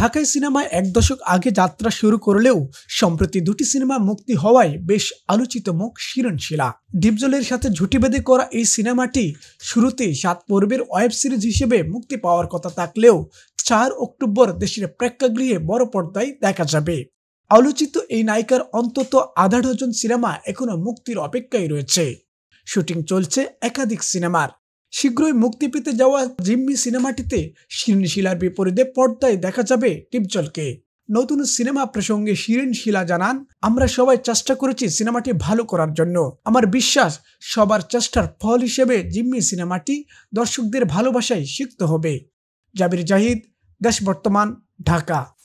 ঢাকায় সিনেমায় এক দশক আগে যাত্রা শুরু করলেও সম্প্রতি দুটি সিনেমা মুক্তি হওয়ায় বেশ আলোচিত মুখ শিরণশিলা ডিপজলের সাথে ঝুঁটি বেঁধে করা এই সিনেমাটি শুরুতে সাত পর্বের ওয়েব সিরিজ হিসেবে মুক্তি পাওয়ার কথা থাকলেও চার অক্টোবর দেশের প্রেক্ষাগৃহে বড় পর্দায় দেখা যাবে আলোচিত এই নায়িকার অন্তত আধা ডজন সিনেমা এখনও মুক্তির অপেক্ষায় রয়েছে শুটিং চলছে একাধিক সিনেমার শীঘ্রই মুক্তি পেতে যাওয়া জিম্মি সিনেমাটিতে শিরিন শিলার বিপরীতে পর্দায় দেখা যাবে টিপচলকে নতুন সিনেমা প্রসঙ্গে শিরিন শিলা জানান আমরা সবাই চেষ্টা করেছি সিনেমাটি ভালো করার জন্য আমার বিশ্বাস সবার চেষ্টার ফল হিসেবে জিম্মি সিনেমাটি দর্শকদের ভালোবাসায় শিখতে হবে জাবির জাহিদ দেশ বর্তমান ঢাকা